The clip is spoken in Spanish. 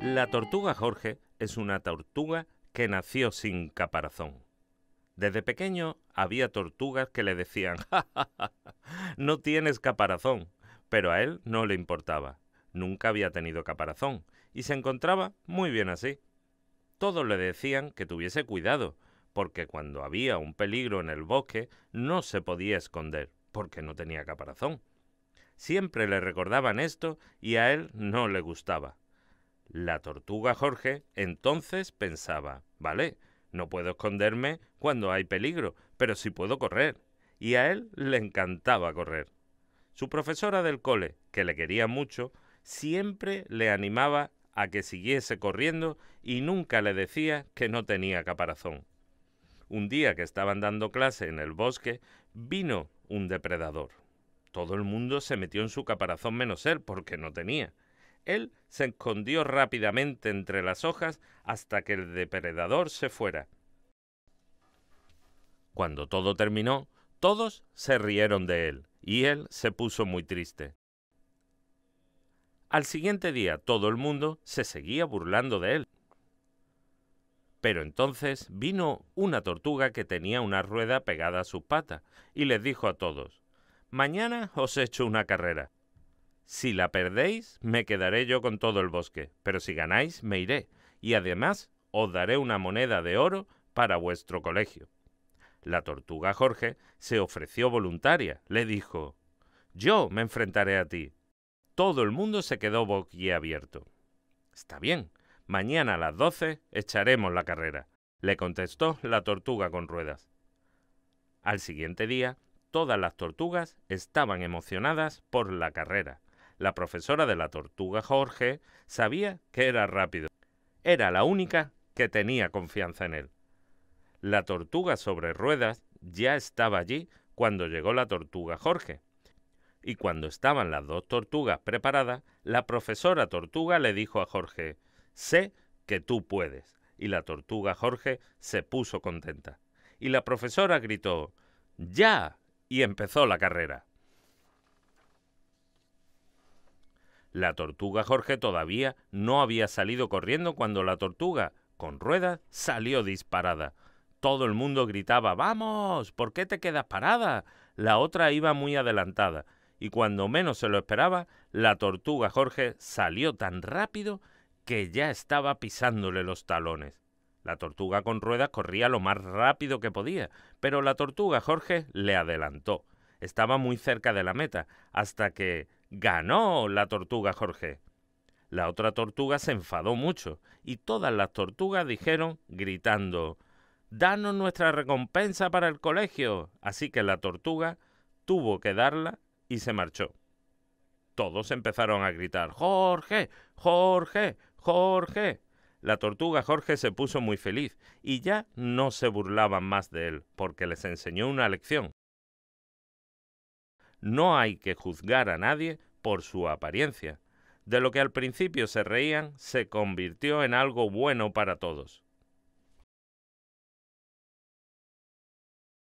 La tortuga Jorge es una tortuga que nació sin caparazón. Desde pequeño había tortugas que le decían, ja, ja, ja, no tienes caparazón, pero a él no le importaba. Nunca había tenido caparazón y se encontraba muy bien así. Todos le decían que tuviese cuidado, porque cuando había un peligro en el bosque no se podía esconder, porque no tenía caparazón. Siempre le recordaban esto y a él no le gustaba. La tortuga Jorge entonces pensaba, vale, no puedo esconderme cuando hay peligro, pero sí puedo correr. Y a él le encantaba correr. Su profesora del cole, que le quería mucho, siempre le animaba a que siguiese corriendo y nunca le decía que no tenía caparazón. Un día que estaban dando clase en el bosque, vino un depredador. Todo el mundo se metió en su caparazón menos él porque no tenía. Él se escondió rápidamente entre las hojas hasta que el depredador se fuera. Cuando todo terminó, todos se rieron de él, y él se puso muy triste. Al siguiente día todo el mundo se seguía burlando de él. Pero entonces vino una tortuga que tenía una rueda pegada a su pata y les dijo a todos, Mañana os echo una carrera. Si la perdéis, me quedaré yo con todo el bosque, pero si ganáis, me iré, y además os daré una moneda de oro para vuestro colegio. La tortuga Jorge se ofreció voluntaria, le dijo, Yo me enfrentaré a ti. Todo el mundo se quedó boquiabierto. Está bien, mañana a las doce echaremos la carrera, le contestó la tortuga con ruedas. Al siguiente día, todas las tortugas estaban emocionadas por la carrera la profesora de la tortuga Jorge sabía que era rápido. Era la única que tenía confianza en él. La tortuga sobre ruedas ya estaba allí cuando llegó la tortuga Jorge. Y cuando estaban las dos tortugas preparadas, la profesora tortuga le dijo a Jorge, sé que tú puedes. Y la tortuga Jorge se puso contenta. Y la profesora gritó, ya. Y empezó la carrera. La tortuga Jorge todavía no había salido corriendo cuando la tortuga, con ruedas, salió disparada. Todo el mundo gritaba, ¡Vamos! ¿Por qué te quedas parada? La otra iba muy adelantada, y cuando menos se lo esperaba, la tortuga Jorge salió tan rápido que ya estaba pisándole los talones. La tortuga con ruedas corría lo más rápido que podía, pero la tortuga Jorge le adelantó. Estaba muy cerca de la meta, hasta que Ganó la tortuga Jorge. La otra tortuga se enfadó mucho y todas las tortugas dijeron, gritando, Danos nuestra recompensa para el colegio. Así que la tortuga tuvo que darla y se marchó. Todos empezaron a gritar, Jorge, Jorge, Jorge. La tortuga Jorge se puso muy feliz y ya no se burlaban más de él porque les enseñó una lección. No hay que juzgar a nadie por su apariencia. De lo que al principio se reían, se convirtió en algo bueno para todos.